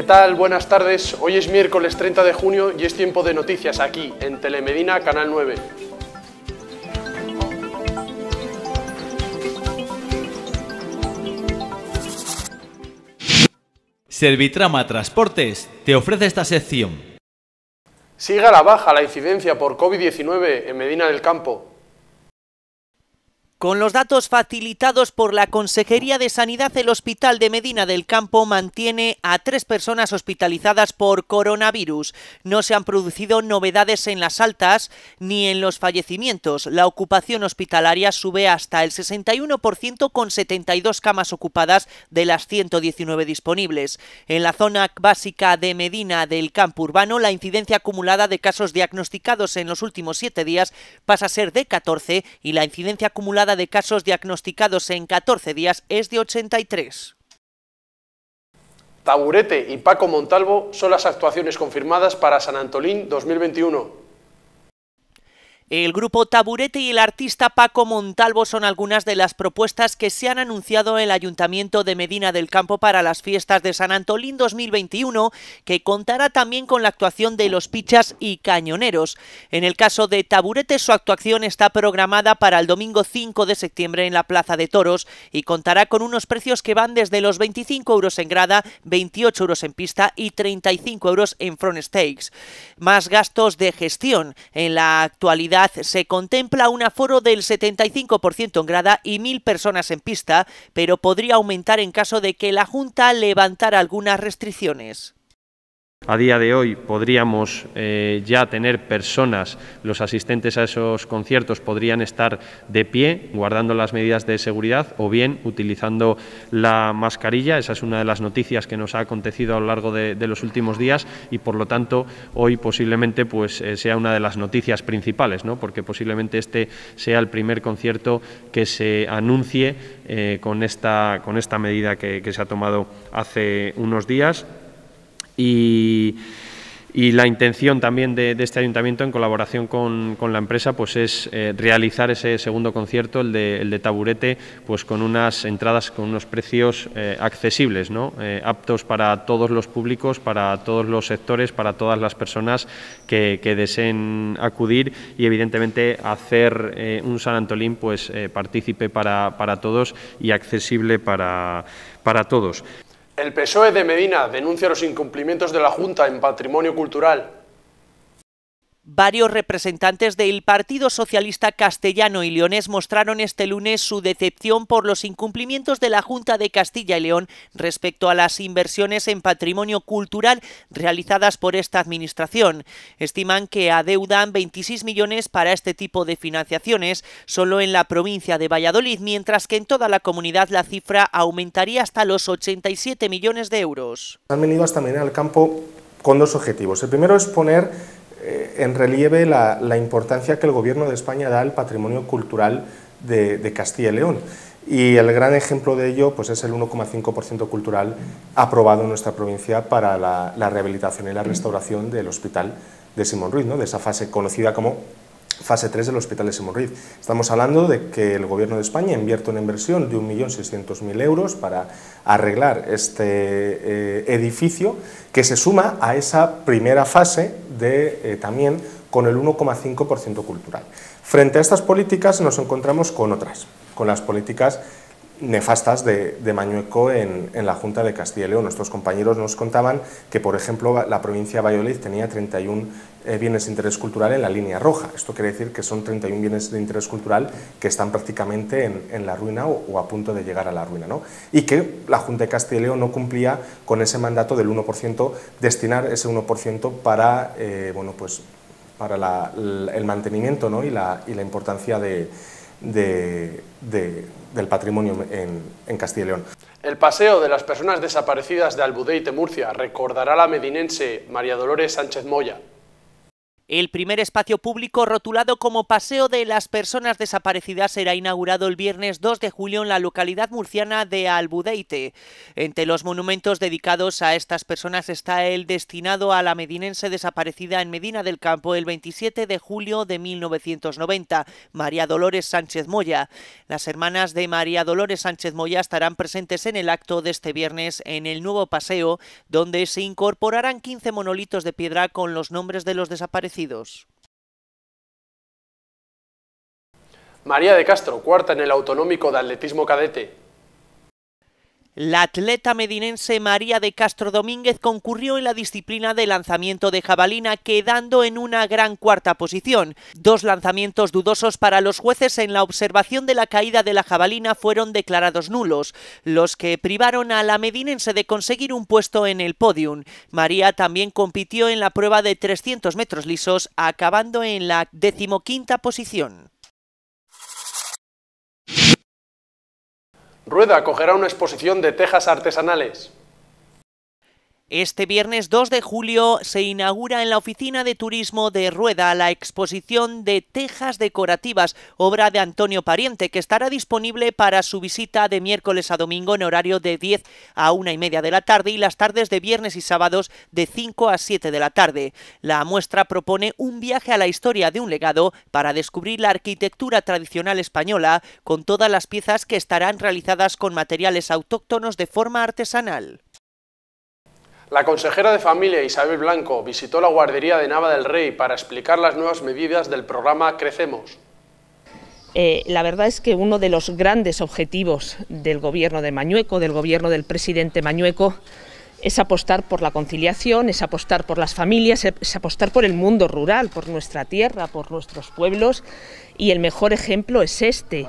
¿Qué tal? Buenas tardes. Hoy es miércoles 30 de junio y es tiempo de noticias aquí, en Telemedina, Canal 9. Servitrama Transportes te ofrece esta sección. Sigue a la baja la incidencia por COVID-19 en Medina del Campo. Con los datos facilitados por la Consejería de Sanidad, el Hospital de Medina del Campo mantiene a tres personas hospitalizadas por coronavirus. No se han producido novedades en las altas ni en los fallecimientos. La ocupación hospitalaria sube hasta el 61% con 72 camas ocupadas de las 119 disponibles. En la zona básica de Medina del Campo Urbano, la incidencia acumulada de casos diagnosticados en los últimos siete días pasa a ser de 14 y la incidencia acumulada de casos diagnosticados en 14 días es de 83. Taburete y Paco Montalvo son las actuaciones confirmadas para San Antolín 2021. El grupo Taburete y el artista Paco Montalvo son algunas de las propuestas que se han anunciado en el Ayuntamiento de Medina del Campo para las fiestas de San Antolín 2021, que contará también con la actuación de los Pichas y Cañoneros. En el caso de Taburete, su actuación está programada para el domingo 5 de septiembre en la Plaza de Toros y contará con unos precios que van desde los 25 euros en grada, 28 euros en pista y 35 euros en front stakes. Más gastos de gestión. En la actualidad, se contempla un aforo del 75% en grada y mil personas en pista, pero podría aumentar en caso de que la Junta levantara algunas restricciones. A día de hoy podríamos eh, ya tener personas, los asistentes a esos conciertos podrían estar de pie, guardando las medidas de seguridad o bien utilizando la mascarilla. Esa es una de las noticias que nos ha acontecido a lo largo de, los últimos días y, por lo tanto, hoy posiblemente pues, eh, sea una de las noticias principales, ¿no? porque posiblemente este sea el primer concierto que se anuncie eh, con, esta, con esta medida que se ha tomado hace unos días. Y, la intención también de, este ayuntamiento, en colaboración con, la empresa, pues es eh, realizar ese segundo concierto, el de, taburete, pues con unas entradas con unos precios eh, accesibles, eh, aptos para todos los públicos, para todos los sectores, para todas las personas que, deseen acudir y, evidentemente, hacer un San Antolín pues partícipe para, todos y accesible para todos. El PSOE de Medina denuncia los incumplimientos de la Junta en patrimonio cultural Varios representantes del Partido Socialista Castellano y Leonés mostraron este lunes su decepción por los incumplimientos de la Junta de Castilla y León respecto a las inversiones en patrimonio cultural realizadas por esta administración. Estiman que adeudan 26 millones para este tipo de financiaciones solo en la provincia de Valladolid, mientras que en toda la comunidad la cifra aumentaría hasta los 87 millones de euros. Han venido hasta al campo con dos objetivos. El primero es poner en relieve la, importancia que el Gobierno de España da al patrimonio cultural de, Castilla y León. Y el gran ejemplo de ello pues, es el 1,5% cultural aprobado en nuestra provincia para la, rehabilitación y la restauración del hospital de Simón Ruiz, ¿no? de esa fase conocida como fase 3 del Hospital de Semurrid. Estamos hablando de que el Gobierno de España invierte una inversión de 1.600.000 euros para arreglar este eh, edificio que se suma a esa primera fase de eh, también con el 1,5% cultural. Frente a estas políticas nos encontramos con otras, con las políticas nefastas de, Mañueco en, la Junta de Castilla y León. Nuestros compañeros nos contaban que, por ejemplo, la provincia de Valladolid tenía 31 eh, bienes de interés cultural en la línea roja. Esto quiere decir que son 31 bienes de interés cultural que están prácticamente en, la ruina o, a punto de llegar a la ruina. ¿no? Y que la Junta de Castilla y León no cumplía con ese mandato del 1%, destinar ese 1% para, eh, bueno, pues, para el mantenimiento ¿no? y la importancia de del patrimonio en, Castilla y León. El paseo de las personas desaparecidas de Albudeite, Murcia, recordará la medinense María Dolores Sánchez Moya. El primer espacio público rotulado como Paseo de las Personas Desaparecidas será inaugurado el viernes 2 de julio en la localidad murciana de Albudeite. Entre los monumentos dedicados a estas personas está el destinado a la medinense desaparecida en Medina del Campo el 27 de julio de 1990, María Dolores Sánchez Moya. Las hermanas de María Dolores Sánchez Moya estarán presentes en el acto de este viernes en el nuevo paseo, donde se incorporarán 15 monolitos de piedra con los nombres de los desaparecidos María de Castro, cuarta en el autonómico de atletismo cadete, la atleta medinense María de Castro Domínguez concurrió en la disciplina de lanzamiento de jabalina quedando en una gran cuarta posición. Dos lanzamientos dudosos para los jueces en la observación de la caída de la jabalina fueron declarados nulos, los que privaron a la medinense de conseguir un puesto en el podium. María también compitió en la prueba de 300 metros lisos, acabando en la decimoquinta posición. Rueda acogerá una exposición de tejas artesanales. Este viernes 2 de julio se inaugura en la Oficina de Turismo de Rueda la exposición de Tejas Decorativas, obra de Antonio Pariente, que estará disponible para su visita de miércoles a domingo en horario de 10 a 1 y media de la tarde y las tardes de viernes y sábados de 5 a 7 de la tarde. La muestra propone un viaje a la historia de un legado para descubrir la arquitectura tradicional española con todas las piezas que estarán realizadas con materiales autóctonos de forma artesanal. La consejera de Familia Isabel Blanco visitó la guardería de Nava del Rey para explicar las nuevas medidas del programa Crecemos. Eh, la verdad es que uno de los grandes objetivos del gobierno de Mañueco, del gobierno del presidente Mañueco, es apostar por la conciliación, es apostar por las familias, es apostar por el mundo rural, por nuestra tierra, por nuestros pueblos y el mejor ejemplo es este.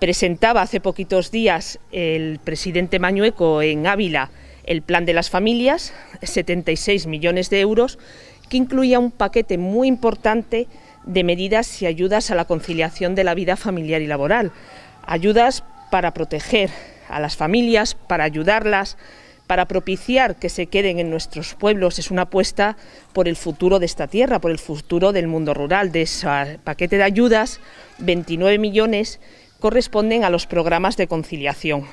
Presentaba hace poquitos días el presidente Mañueco en Ávila el plan de las familias, 76 millones de euros, que incluía un paquete muy importante de medidas y ayudas a la conciliación de la vida familiar y laboral, ayudas para proteger a las familias, para ayudarlas, para propiciar que se queden en nuestros pueblos. Es una apuesta por el futuro de esta tierra, por el futuro del mundo rural. De ese paquete de ayudas, 29 millones corresponden a los programas de conciliación.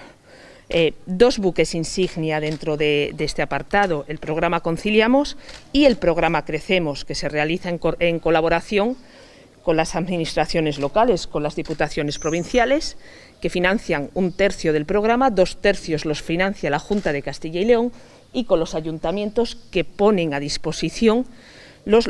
Eh, dos buques insignia dentro de, este apartado, el programa Conciliamos y el programa Crecemos, que se realiza en, colaboración con las administraciones locales, con las diputaciones provinciales, que financian un tercio del programa, dos tercios los financia la Junta de Castilla y León y con los ayuntamientos que ponen a disposición los,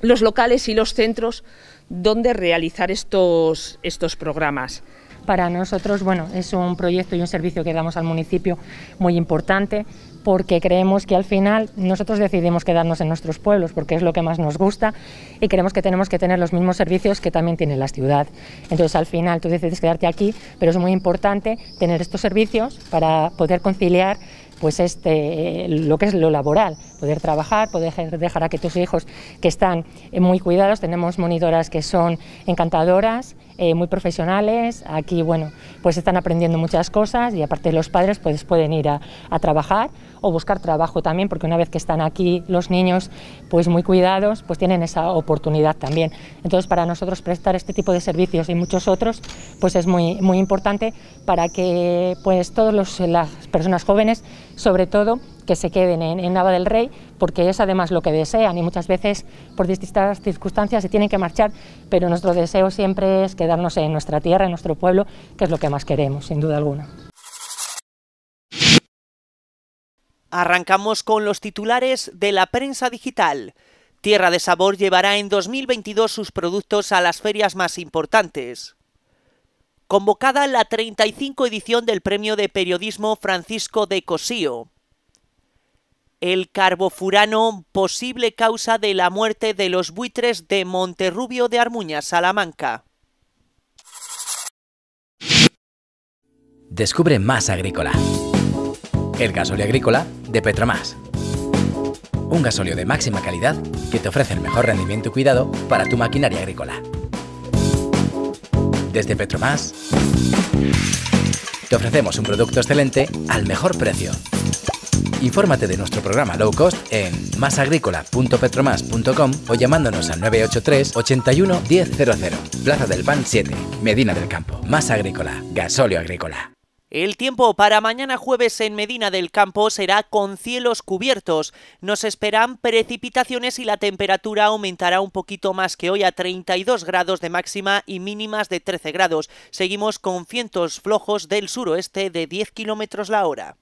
los locales y los centros donde realizar estos, estos programas. Para nosotros, bueno, es un proyecto y un servicio que damos al municipio muy importante porque creemos que al final nosotros decidimos quedarnos en nuestros pueblos porque es lo que más nos gusta y creemos que tenemos que tener los mismos servicios que también tiene la ciudad. Entonces al final tú decides quedarte aquí, pero es muy importante tener estos servicios para poder conciliar pues este, lo que es lo laboral, poder trabajar, poder dejar a que tus hijos que están muy cuidados, tenemos monitoras que son encantadoras, eh, muy profesionales. Aquí, bueno, pues están aprendiendo muchas cosas y aparte los padres pues pueden ir a, trabajar o buscar trabajo también, porque una vez que están aquí los niños pues muy cuidados, pues tienen esa oportunidad también. Entonces, para nosotros prestar este tipo de servicios y muchos otros, pues es muy, muy importante para que pues todas las personas jóvenes, sobre todo, que se queden en, en Nava del Rey, porque es además lo que desean y muchas veces por distintas circunstancias se tienen que marchar, pero nuestro deseo siempre es quedarnos en nuestra tierra, en nuestro pueblo, que es lo que más queremos, sin duda alguna. Arrancamos con los titulares de la prensa digital. Tierra de Sabor llevará en 2022 sus productos a las ferias más importantes. Convocada la 35 edición del Premio de Periodismo Francisco de Cosío el carbofurano, posible causa de la muerte de los buitres de Monterrubio de Armuña, Salamanca. Descubre más agrícola. El gasóleo agrícola de Petromás. Un gasóleo de máxima calidad que te ofrece el mejor rendimiento y cuidado para tu maquinaria agrícola. Desde Petromás te ofrecemos un producto excelente al mejor precio. Infórmate de nuestro programa low cost en masagrícola.petromas.com o llamándonos al 983 81 100. Plaza del Pan 7, Medina del Campo. Más Agrícola, gasóleo agrícola. El tiempo para mañana jueves en Medina del Campo será con cielos cubiertos. Nos esperan precipitaciones y la temperatura aumentará un poquito más que hoy a 32 grados de máxima y mínimas de 13 grados. Seguimos con vientos flojos del suroeste de 10 kilómetros la hora.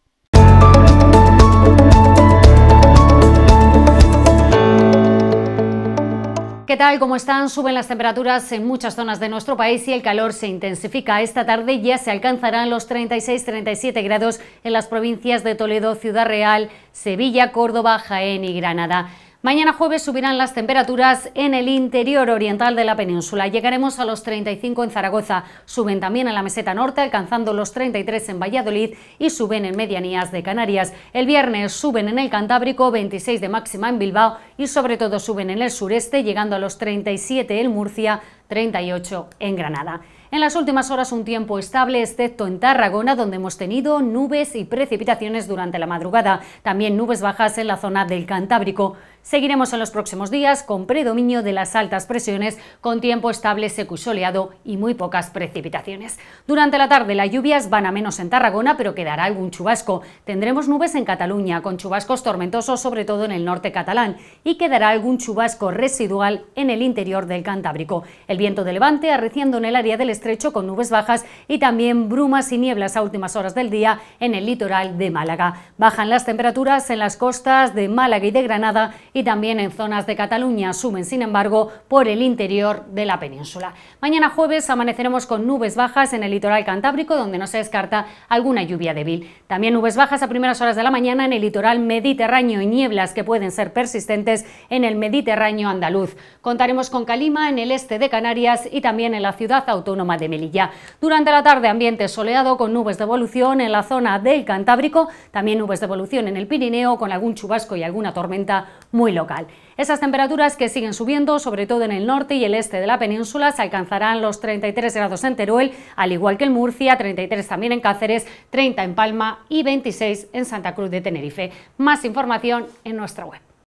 ¿Qué tal? ¿Cómo están? Suben las temperaturas en muchas zonas de nuestro país y el calor se intensifica. Esta tarde ya se alcanzarán los 36-37 grados en las provincias de Toledo, Ciudad Real, Sevilla, Córdoba, Jaén y Granada. Mañana jueves subirán las temperaturas en el interior oriental de la península. Llegaremos a los 35 en Zaragoza. Suben también en la meseta norte, alcanzando los 33 en Valladolid y suben en medianías de Canarias. El viernes suben en el Cantábrico, 26 de máxima en Bilbao y sobre todo suben en el sureste, llegando a los 37 en Murcia, 38 en Granada. En las últimas horas un tiempo estable, excepto en Tarragona, donde hemos tenido nubes y precipitaciones durante la madrugada. También nubes bajas en la zona del Cantábrico. Seguiremos en los próximos días con predominio de las altas presiones, con tiempo estable seco y soleado y muy pocas precipitaciones. Durante la tarde las lluvias van a menos en Tarragona, pero quedará algún chubasco. Tendremos nubes en Cataluña, con chubascos tormentosos sobre todo en el norte catalán, y quedará algún chubasco residual en el interior del Cantábrico. El viento de levante arreciando en el área del estrecho con nubes bajas y también brumas y nieblas a últimas horas del día en el litoral de Málaga. Bajan las temperaturas en las costas de Málaga y de Granada y también en zonas de Cataluña. Suben, sin embargo, por el interior de la península. Mañana jueves amaneceremos con nubes bajas en el litoral cantábrico, donde no se descarta alguna lluvia débil. También nubes bajas a primeras horas de la mañana en el litoral mediterráneo y nieblas que pueden ser persistentes en el Mediterráneo andaluz. Contaremos con calima en el este de Canarias y también en la ciudad autónoma de Melilla. Durante la tarde ambiente soleado con nubes de evolución en la zona del Cantábrico, también nubes de evolución en el Pirineo con algún chubasco y alguna tormenta muy local. Esas temperaturas que siguen subiendo, sobre todo en el norte y el este de la península, se alcanzarán los 33 grados en Teruel, al igual que en Murcia, 33 también en Cáceres, 30 en Palma y 26 en Santa Cruz de Tenerife. Más información en nuestra web.